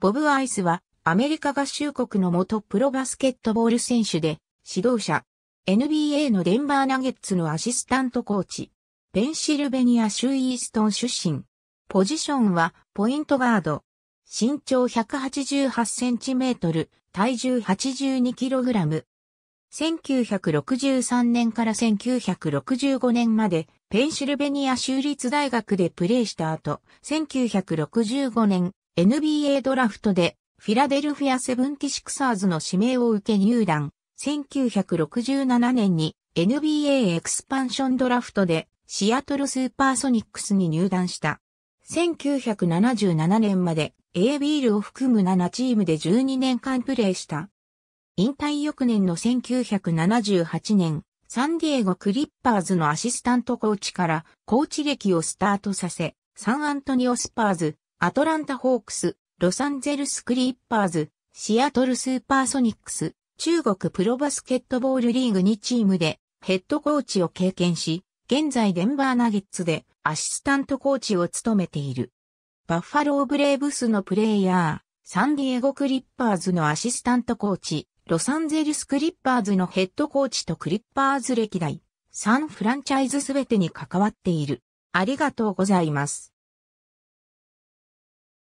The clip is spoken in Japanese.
ボブ・アイスはアメリカ合衆国の元プロバスケットボール選手で指導者、NBA のデンバーナゲッツのアシスタントコーチ、ペンシルベニア州イーストン出身。ポジションはポイントガード。身長188センチメートル、体重82キログラム。1963年から1965年までペンシルベニア州立大学でプレーした後、1965年 NBA ドラフトでフィラデルフィアセブンティシクサーズの指名を受け入団。1967年に NBA エクスパンションドラフトでシアトルスーパーソニックスに入団した。1977年まで A ビールを含む7チームで12年間プレーした。引退翌年の1978年、サンディエゴクリッパーズのアシスタントコーチからコーチ歴をスタートさせ、サンアントニオスパーズ、アトランタ・ホークス、ロサンゼルス・クリッパーズ、シアトル・スーパーソニックス、中国プロバスケットボールリーグ2チームでヘッドコーチを経験し、現在デンバーナゲッツでアシスタントコーチを務めている。バッファローブレーブスのプレイヤー、サンディエゴクリッパーズのアシスタントコーチ、ロサンゼルスクリッパーズのヘッドコーチとクリッパーズ歴代、3フランチャイズすべてに関わっている。ありがとうございます。